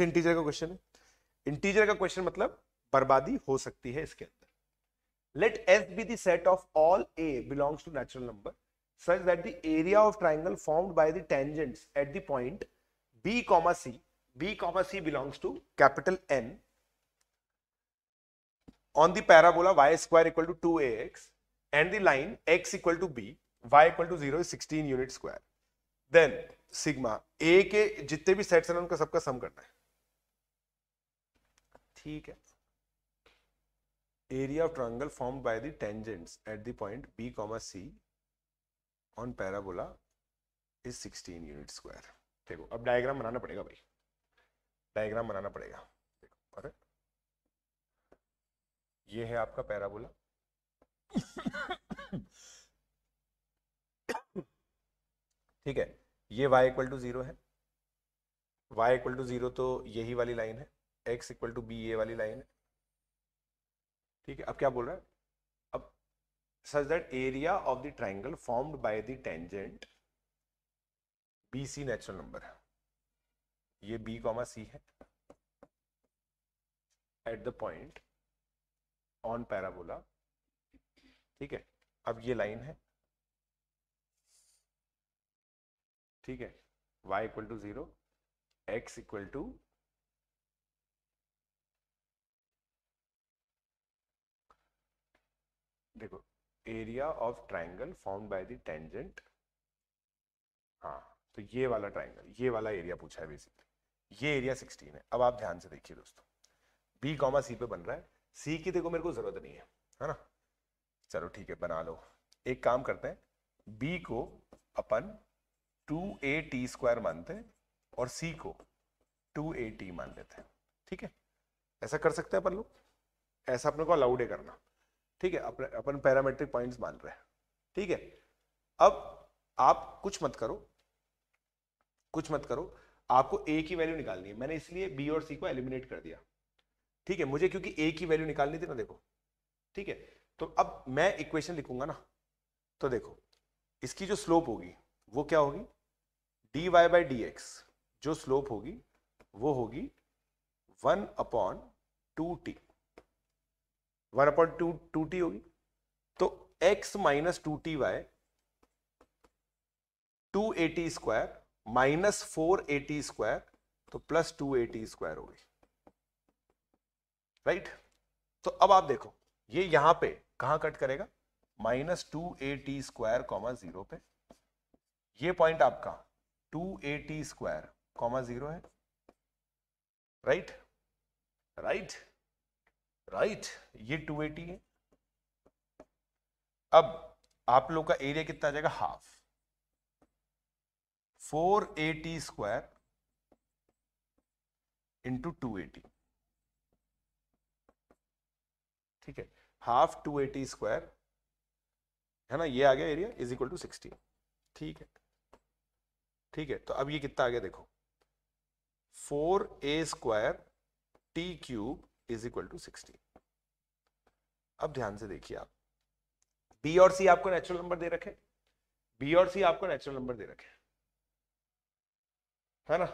integer का question है integer का क्वेश्चन मतलब बर्बादी हो सकती है इसके अंदर let S be the set of all A belongs to natural number such that the area of triangle formed by the tangents at the point B comma C B comma C belongs to capital N on the parabola Y square equal to two X and the line X equal to B Y equal to zero unit square then sigma A के जितने भी sets हैं उनका सबका सम करना है ठीक है area of triangle form by the tangents at the point B comma C on parabola is 16 unit square देखो अब डायग्राम बनाना पड़ेगा भाई डायग्राम बनाना पड़ेगा देखो अरे ये है आपका पैराबोला ठीक है ये y इक्वल टू जीरो है y इक्वल टू जीरो तो यही वाली लाइन है X equal to B A वाली लाइन है ठीक है अब क्या बोल रहा है अब such that area of the triangle formed by the tangent B C natural number है ये बी कॉमा सी है at the point on parabola ठीक है अब ये लाइन है ठीक है y equal to zero X equal to देखो area of triangle form by the tangent हाँ तो ये वाला ट्राइंगल ये वाला एरिया पूछा है बेसिकली ये एरिया 16 है अब आप ध्यान से देखिए दोस्तों बी कॉमा सी पे बन रहा है सी की देखो मेरे को जरूरत नहीं है है ना चलो ठीक है बना लो एक काम करते हैं बी को अपन टू ए टी स्क्वायर मानते हैं और सी को टू ए टी मान लेते हैं ठीक है ऐसा कर सकते हैं अपन लोग ऐसा अपने को अलाउड है करना ठीक है अपने अपन पैरामेट्रिक पॉइंट्स मान रहे हैं ठीक है अब आप कुछ मत करो कुछ मत करो आपको ए की वैल्यू निकालनी है मैंने इसलिए बी और सी को एलिमिनेट कर दिया ठीक है मुझे क्योंकि ए की वैल्यू निकालनी थी ना देखो ठीक है तो अब मैं इक्वेशन लिखूंगा ना तो देखो इसकी जो स्लोप होगी वो क्या होगी D Y by D X जो स्लोप होगी वो होगी one upon two T one upon two two T होगी तो X minus two T Y two A T square minus four A T square तो plus two A T square हो गई right तो अब आप देखो ये यहां पे कहां कट करेगा minus two A T square comma zero पे ये पॉइंट आपका two A T square comma zero है राइट राइट राइट ये 280 है अब आप लोग का एरिया कितना आ जाएगा हाफ 480 स्क्वायर इंटू टू ठीक है हाफ 280 स्क्वायर है ना ये आ गया area is equal to sixteen ठीक है ठीक है तो अब ये कितना आ गया देखो four A square T cube is equal to sixteen अब ध्यान से देखिए आप बी और सी आपको नेचुरल नंबर दे रखे बी और सी आपको नेचुरल नंबर दे रखे है ना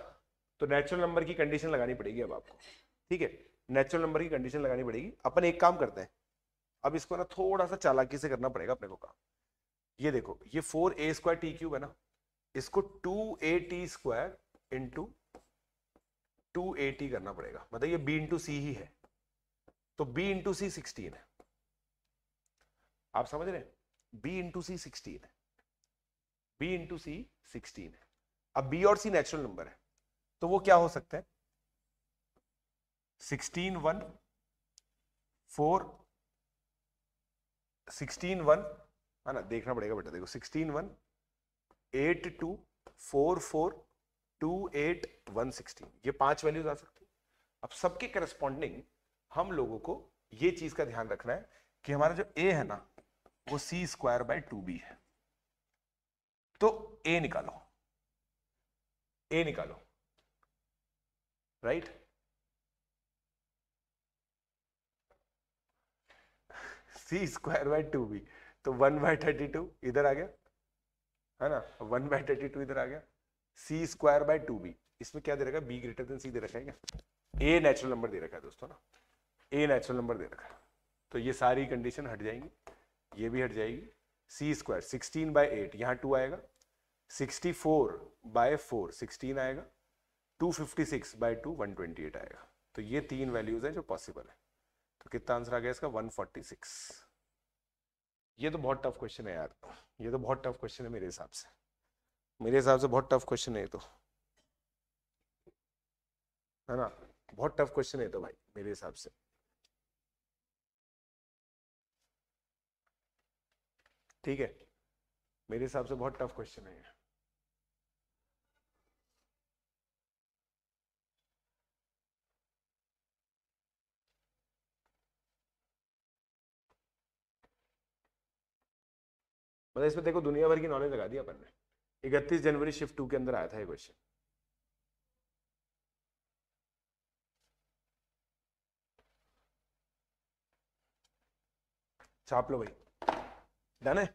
तो नेचुरल नंबर की कंडीशन लगानी पड़ेगी अब आपको ठीक है नेचुरल नंबर की कंडीशन लगानी पड़ेगी अपन एक काम करते हैं अब इसको ना थोड़ा सा चालाकी से करना पड़ेगा अपने को काम ये देखो ये four A square T cube है ना इसको two A T square into two A T करना पड़ेगा मतलब ये बी इंटू सी ही है तो b इंटू सी सिक्सटीन है आप समझ रहे हैं b इंटू सी सिक्सटीन है b इंटू सी सिक्सटीन है अब b और c नेचुरल नंबर है तो वो क्या हो सकता है sixteen one four sixteen one है ना देखना पड़ेगा बेटा देखो sixteen one eight two four four two eight one sixteen ये पांच वैल्यूज आ सकती है अब सबके करस्पॉन्डिंग हम लोगों को ये चीज का ध्यान रखना है कि हमारा जो ए है ना वो C square by two B है तो ए निकालो ए निकालो right C square by two B तो वन बाय थर्टी टू इधर आ गया है ना वन बाय थर्टी टू इधर आ गया C square by two B इसमें क्या दे रखा है बी ग्रेटर देन सी दे रखा है क्या ए नेचुरल नंबर दे रखा है दोस्तों ना ए नेचुरल नंबर दे रखा तो ये सारी कंडीशन हट जाएंगी ये भी हट जाएगी C square sixteen by eight यहाँ टू आएगा sixty four by four sixteen आएगा two fifty six by two one twenty eight आएगा तो ये तीन वैल्यूज हैं जो पॉसिबल है तो कितना आंसर आ गया इसका वन फोर्टी सिक्स ये तो बहुत टफ क्वेश्चन है यार ये तो बहुत टफ क्वेश्चन है मेरे हिसाब से मेरे हिसाब से बहुत टफ क्वेश्चन है ये तो है ना बहुत टफ क्वेश्चन है तो भाई मेरे हिसाब से ठीक है मेरे हिसाब से बहुत टफ क्वेश्चन है मतलब इसमें देखो दुनिया भर की नॉलेज लगा दी अपन ने इकतीस जनवरी शिफ्ट टू के अंदर आया था ये क्वेश्चन छाप लो भाई डन है